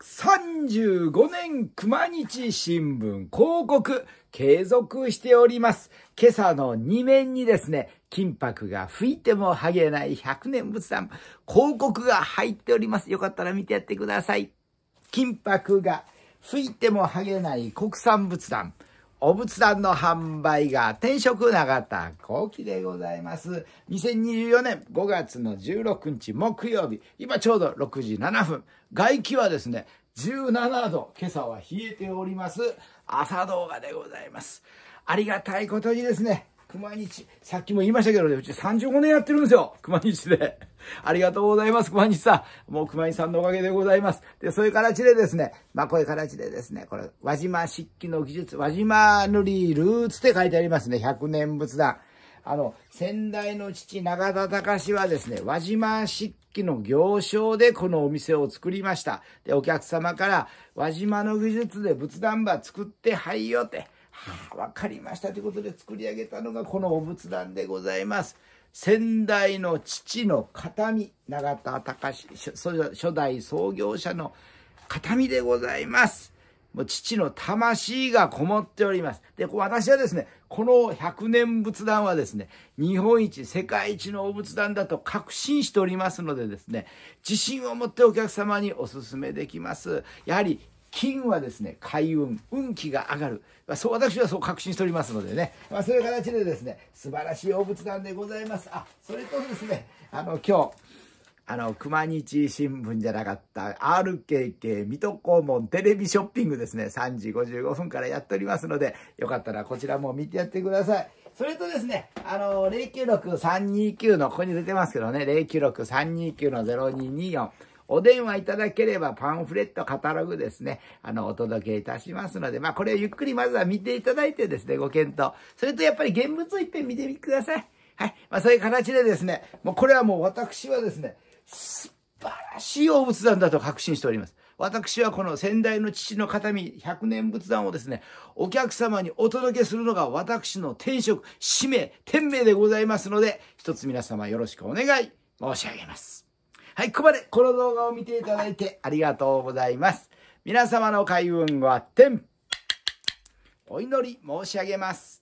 35年熊日新聞広告継続しております。今朝の2面にですね、金箔が吹いても剥げない100年仏壇広告が入っております。よかったら見てやってください。金箔が吹いても剥げない国産仏壇。お仏壇の販売が転職永田幸喜でございます。2024年5月の16日木曜日、今ちょうど6時7分。外気はですね、17度、今朝は冷えております。朝動画でございます。ありがたいことにですね、熊日、さっきも言いましたけど、ね、うち35年やってるんですよ。熊日で。ありがとうございます、熊西さん。もう熊西さんのおかげでございます。で、そういう形でですね、まあこういう形でですね、これ、輪島漆器の技術、輪島塗りルーツって書いてありますね、100年仏壇。あの、先代の父、長田隆はですね、輪島漆器の行商でこのお店を作りました。で、お客様から、輪島の技術で仏壇場作ってはいよって。わかりましたということで作り上げたのがこのお仏壇でございます。先代の父の形見、永田隆初代創業者の形見でございます。もう父の魂がこもっております。で、私はですね、この百年仏壇はですね、日本一、世界一のお仏壇だと確信しておりますのでですね、自信を持ってお客様にお勧めできます。やはり金はですね、開運、運気が上がる。まあ、そう、私はそう確信しておりますのでね。まあ、そういう形でですね、素晴らしいお仏壇でございます。あ、それとですね、あの、今日、あの、熊日新聞じゃなかった RKK 水戸黄門テレビショッピングですね。3時55分からやっておりますので、よかったらこちらも見てやってください。それとですね、あの、096-329の、ここに出てますけどね、096-329の0224。お電話いただければパンフレット、カタログですね、あの、お届けいたしますので、まあ、これをゆっくりまずは見ていただいてですね、ご検討。それとやっぱり現物をいっぺん見てみてください。はい。まあ、そういう形でですね、もうこれはもう私はですね、素晴らしい大仏壇だと確信しております。私はこの先代の父の形見百年仏壇をですね、お客様にお届けするのが私の天職、使命、天命でございますので、一つ皆様よろしくお願い申し上げます。はい、ここまでこの動画を見ていただいてありがとうございます。皆様の開運はてん、お祈り申し上げます。